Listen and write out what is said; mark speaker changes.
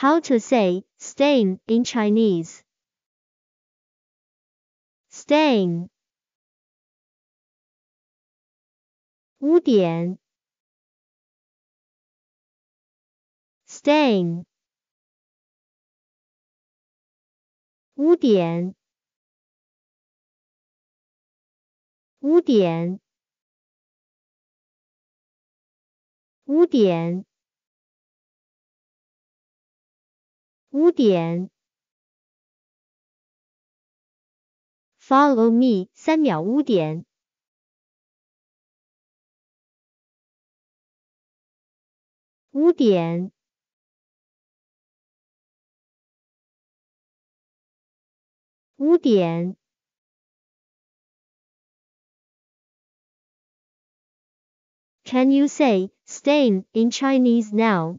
Speaker 1: How to say stain in Chinese.
Speaker 2: Stain. 污点 stain 污点污点污点污点，follow me，三秒污点，污点，污点。Can you say stain in Chinese now?